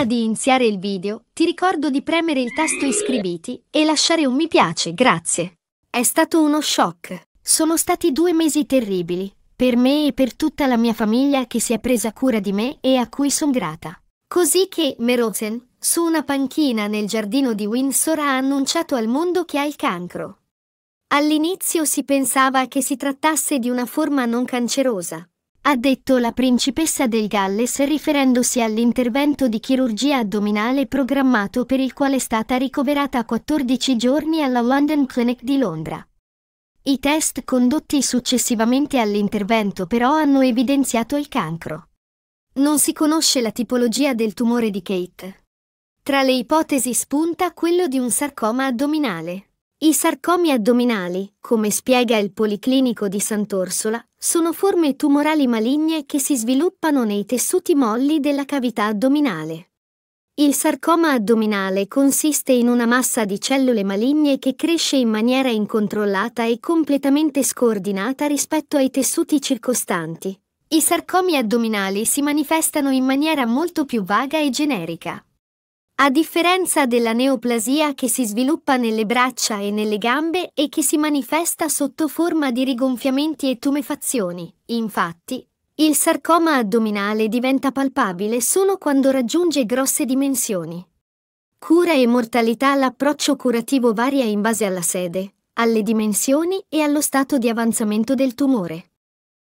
Prima di iniziare il video, ti ricordo di premere il tasto iscriviti e lasciare un mi piace, grazie. È stato uno shock. Sono stati due mesi terribili, per me e per tutta la mia famiglia che si è presa cura di me e a cui sono grata. Così che Merozen, su una panchina nel giardino di Windsor, ha annunciato al mondo che ha il cancro. All'inizio si pensava che si trattasse di una forma non cancerosa, ha detto la principessa del Galles riferendosi all'intervento di chirurgia addominale programmato per il quale è stata ricoverata 14 giorni alla London Clinic di Londra. I test condotti successivamente all'intervento però hanno evidenziato il cancro. Non si conosce la tipologia del tumore di Kate. Tra le ipotesi spunta quello di un sarcoma addominale. I sarcomi addominali, come spiega il Policlinico di Sant'Orsola, sono forme tumorali maligne che si sviluppano nei tessuti molli della cavità addominale. Il sarcoma addominale consiste in una massa di cellule maligne che cresce in maniera incontrollata e completamente scordinata rispetto ai tessuti circostanti. I sarcomi addominali si manifestano in maniera molto più vaga e generica. A differenza della neoplasia che si sviluppa nelle braccia e nelle gambe e che si manifesta sotto forma di rigonfiamenti e tumefazioni, infatti, il sarcoma addominale diventa palpabile solo quando raggiunge grosse dimensioni. Cura e mortalità L'approccio curativo varia in base alla sede, alle dimensioni e allo stato di avanzamento del tumore.